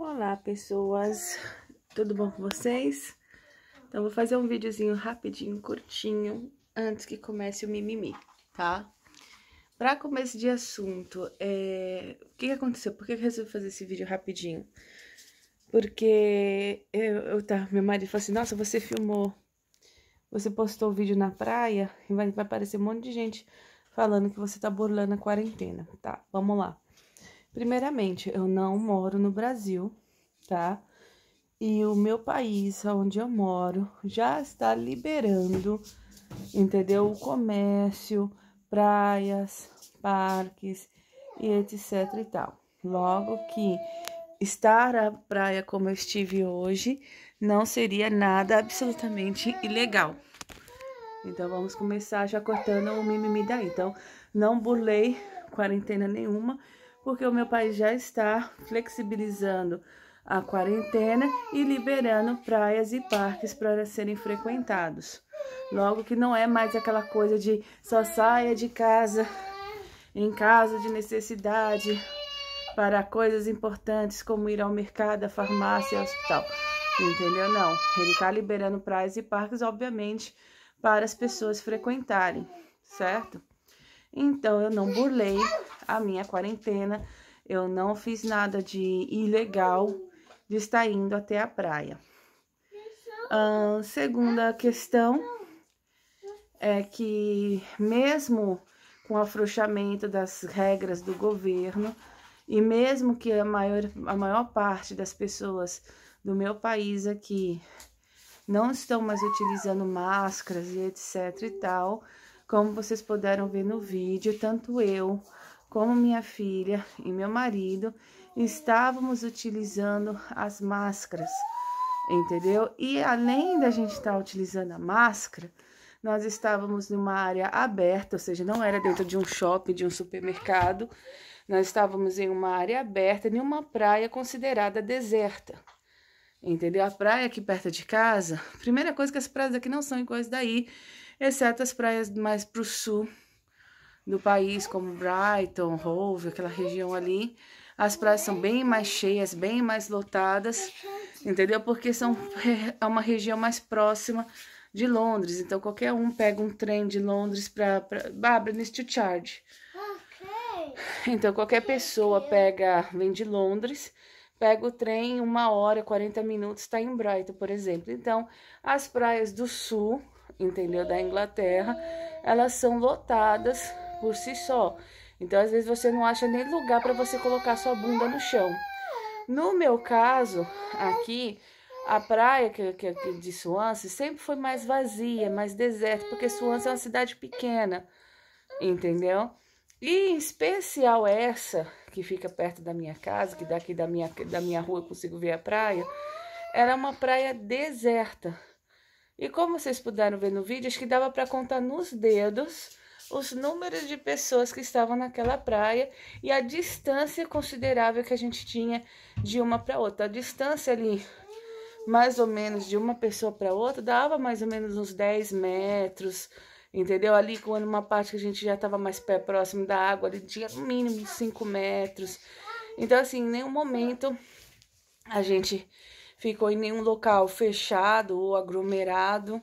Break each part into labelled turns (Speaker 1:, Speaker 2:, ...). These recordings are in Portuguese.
Speaker 1: Olá, pessoas! Tudo bom com vocês? Então, vou fazer um videozinho rapidinho, curtinho, antes que comece o mimimi, tá? Pra começo de assunto, é... o que, que aconteceu? Por que eu resolvi fazer esse vídeo rapidinho? Porque eu, eu tá, meu marido falou assim, nossa, você filmou, você postou o vídeo na praia e vai, vai aparecer um monte de gente falando que você tá burlando a quarentena. Tá, vamos lá. Primeiramente, eu não moro no Brasil, tá? E o meu país, onde eu moro, já está liberando, entendeu? O comércio, praias, parques e etc e tal. Logo que estar à praia como eu estive hoje não seria nada absolutamente ilegal. Então vamos começar já cortando o mimimi daí. Então não burlei quarentena nenhuma porque o meu país já está flexibilizando a quarentena e liberando praias e parques para serem frequentados. Logo que não é mais aquela coisa de só saia de casa em caso de necessidade para coisas importantes como ir ao mercado, à farmácia e ao hospital. Entendeu? Não. Ele está liberando praias e parques, obviamente, para as pessoas frequentarem, certo? Então eu não burlei a minha quarentena. Eu não fiz nada de ilegal de estar indo até a praia. A ah, segunda questão é que mesmo com o afrouxamento das regras do governo e mesmo que a maior, a maior parte das pessoas do meu país aqui não estão mais utilizando máscaras e etc e tal, como vocês puderam ver no vídeo, tanto eu como minha filha e meu marido, estávamos utilizando as máscaras, entendeu? E além da gente estar tá utilizando a máscara, nós estávamos numa área aberta, ou seja, não era dentro de um shopping, de um supermercado, nós estávamos em uma área aberta, em uma praia considerada deserta. Entendeu? A praia aqui perto de casa, primeira coisa que as praias aqui não são iguais daí, exceto as praias mais para o sul no país, como Brighton, Hove, aquela região ali, as praias são bem mais cheias, bem mais lotadas, entendeu? Porque são é, é uma região mais próxima de Londres. Então qualquer um pega um trem de Londres para Bárbara ah, neste charge. Então qualquer pessoa pega, vem de Londres, pega o trem uma hora, 40 minutos, está em Brighton, por exemplo. Então as praias do sul, entendeu, da Inglaterra, elas são lotadas por si só. Então, às vezes, você não acha nem lugar para você colocar sua bunda no chão. No meu caso, aqui, a praia que, que, que de Suance sempre foi mais vazia, mais deserta, porque Suance é uma cidade pequena, entendeu? E em especial essa, que fica perto da minha casa, que daqui da minha, da minha rua eu consigo ver a praia, era uma praia deserta. E como vocês puderam ver no vídeo, acho que dava para contar nos dedos os números de pessoas que estavam naquela praia e a distância considerável que a gente tinha de uma para outra. A distância ali, mais ou menos, de uma pessoa para outra, dava mais ou menos uns 10 metros, entendeu? Ali, quando uma parte que a gente já estava mais pé próximo da água, ali tinha no mínimo 5 metros. Então, assim, em nenhum momento a gente ficou em nenhum local fechado ou aglomerado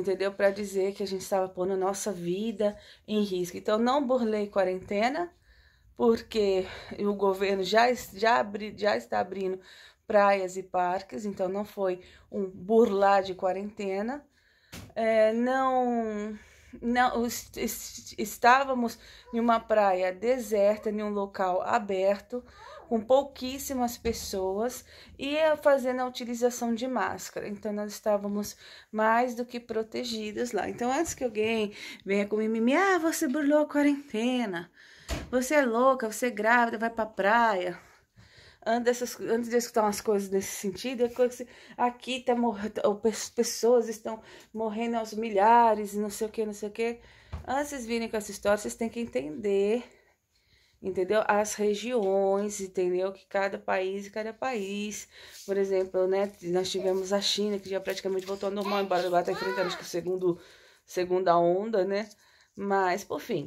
Speaker 1: entendeu? Para dizer que a gente estava pondo nossa vida em risco. Então, não burlei quarentena, porque o governo já, já, abri, já está abrindo praias e parques, então não foi um burlar de quarentena. É, não, não estávamos em uma praia deserta, em um local aberto com pouquíssimas pessoas e fazendo a utilização de máscara. Então, nós estávamos mais do que protegidos lá. Então, antes que alguém venha com mimimi, ah, você burlou a quarentena, você é louca, você é grávida, vai pra praia. Antes, antes de escutar umas coisas nesse sentido, é aqui tá morrendo, tá, pessoas estão morrendo aos milhares, e não sei o que, não sei o que. Antes de virem com essa história, vocês têm que entender entendeu? As regiões, entendeu? Que cada país e cada país. Por exemplo, né? Nós tivemos a China, que já praticamente voltou ao normal, embora agora está enfrentando, acho que segundo, segunda onda, né? Mas, por fim,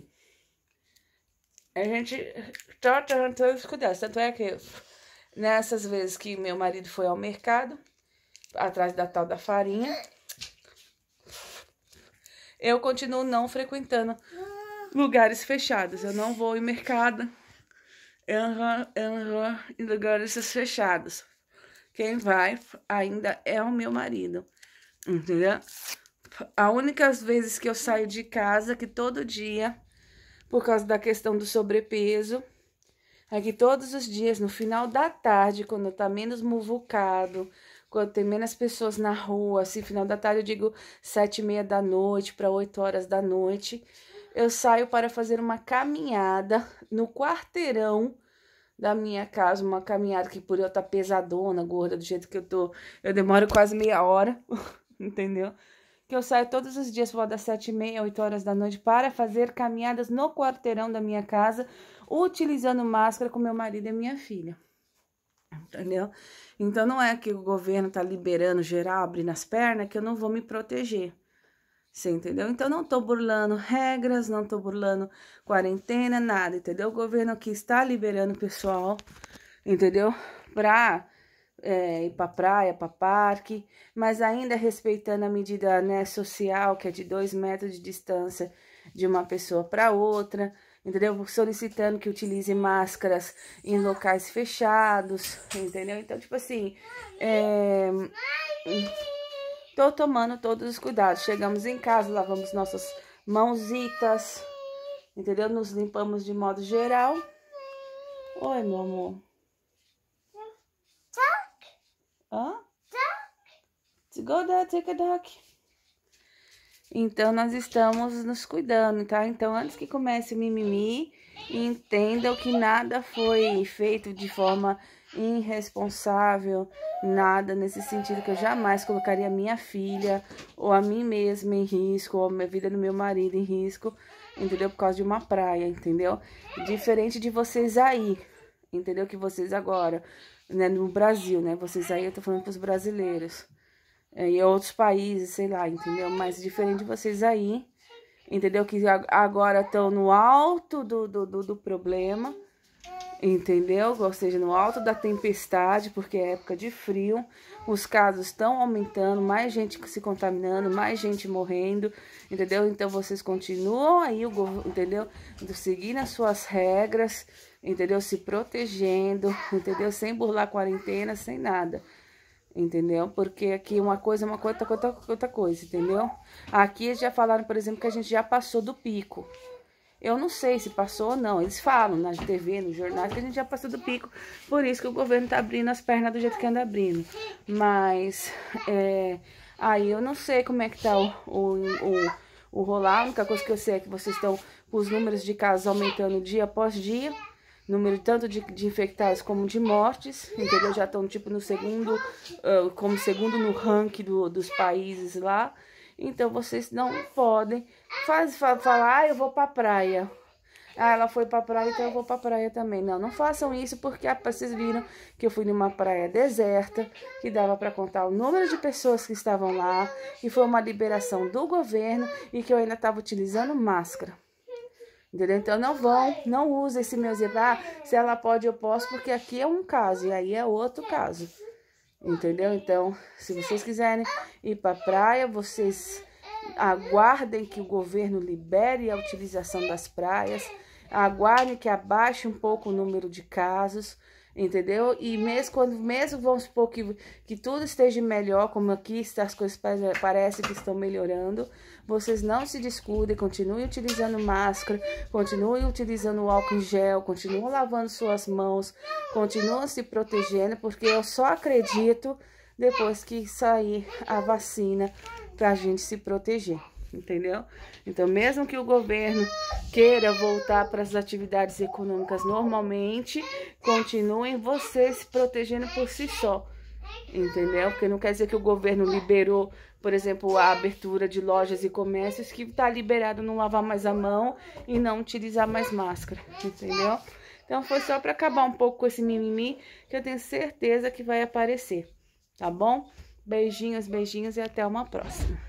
Speaker 1: a gente tá tentando cuidar. Tanto é que nessas vezes que meu marido foi ao mercado, atrás da tal da farinha, eu continuo não frequentando lugares fechados. Eu não vou em mercado, vou em lugares fechados. Quem vai ainda é o meu marido, entendeu? A única vez que eu saio de casa, que todo dia, por causa da questão do sobrepeso, é que todos os dias, no final da tarde, quando tá menos muvucado, quando tem menos pessoas na rua, assim, final da tarde eu digo sete e meia da noite para oito horas da noite, eu saio para fazer uma caminhada no quarteirão da minha casa, uma caminhada que por eu estar tá pesadona, gorda, do jeito que eu tô, eu demoro quase meia hora, entendeu? Que eu saio todos os dias por das sete e meia, oito horas da noite para fazer caminhadas no quarteirão da minha casa, utilizando máscara com meu marido e minha filha. Entendeu? Então não é que o governo tá liberando geral, abrindo as pernas, que eu não vou me proteger. Você entendeu? Então, não tô burlando regras, não tô burlando quarentena, nada, entendeu? O governo aqui está liberando o pessoal, entendeu? Pra é, ir pra praia, pra parque, mas ainda respeitando a medida né, social, que é de dois metros de distância de uma pessoa para outra, entendeu? Solicitando que utilize máscaras em locais fechados, entendeu? Então, tipo assim. É... Estou tomando todos os cuidados. Chegamos em casa, lavamos nossas mãozitas, entendeu? Nos limpamos de modo geral. Oi, meu amor. Duck. Hã? Duck. Go there, take a duck. Então, nós estamos nos cuidando, tá? Então, antes que comece o mimimi, entenda que nada foi feito de forma irresponsável, nada nesse sentido que eu jamais colocaria minha filha ou a mim mesma em risco, ou a vida do meu marido em risco, entendeu? Por causa de uma praia, entendeu? Diferente de vocês aí, entendeu? Que vocês agora, né, no Brasil, né? Vocês aí, eu tô falando pros brasileiros. É, e outros países, sei lá, entendeu? Mas diferente de vocês aí, entendeu? Que agora estão no alto do, do, do, do problema, entendeu? Ou seja, no alto da tempestade, porque é época de frio, os casos estão aumentando, mais gente se contaminando, mais gente morrendo, entendeu? Então vocês continuam aí, entendeu? Seguindo as suas regras, entendeu? Se protegendo, entendeu? Sem burlar quarentena, sem nada. Entendeu? Porque aqui uma coisa é uma coisa, outra, outra, outra coisa, entendeu? Aqui já falaram, por exemplo, que a gente já passou do pico. Eu não sei se passou ou não. Eles falam na TV, nos jornais, que a gente já passou do pico. Por isso que o governo tá abrindo as pernas do jeito que anda abrindo. Mas, é, aí eu não sei como é que tá o, o, o, o rolar. A única coisa que eu sei é que vocês estão com os números de casos aumentando dia após dia. Número tanto de, de infectados como de mortes, entendeu? Já estão, tipo, no segundo, uh, como segundo no ranking do, dos países lá. Então vocês não podem faz, falar, ah, eu vou pra praia. Ah, ela foi pra praia, então eu vou pra praia também. Não, não façam isso, porque vocês viram que eu fui numa praia deserta, que dava para contar o número de pessoas que estavam lá, e foi uma liberação do governo, e que eu ainda estava utilizando máscara. Entendeu? Então não vão, não usem esse meu zebra, ah, se ela pode, eu posso, porque aqui é um caso, e aí é outro caso. Entendeu? Então, se vocês quiserem ir para praia, vocês aguardem que o governo libere a utilização das praias, aguardem que abaixe um pouco o número de casos, entendeu? E mesmo quando, mesmo vamos supor que, que tudo esteja melhor, como aqui as coisas parecem que estão melhorando, vocês não se descuidem, continuem utilizando máscara, continuem utilizando álcool em gel, continuem lavando suas mãos, continuem se protegendo, porque eu só acredito depois que sair a vacina para a gente se proteger entendeu? Então, mesmo que o governo queira voltar para as atividades econômicas normalmente, continuem vocês se protegendo por si só, entendeu? Porque não quer dizer que o governo liberou, por exemplo, a abertura de lojas e comércios que está liberado não lavar mais a mão e não utilizar mais máscara, entendeu? Então, foi só para acabar um pouco com esse mimimi que eu tenho certeza que vai aparecer, tá bom? Beijinhos, beijinhos e até uma próxima.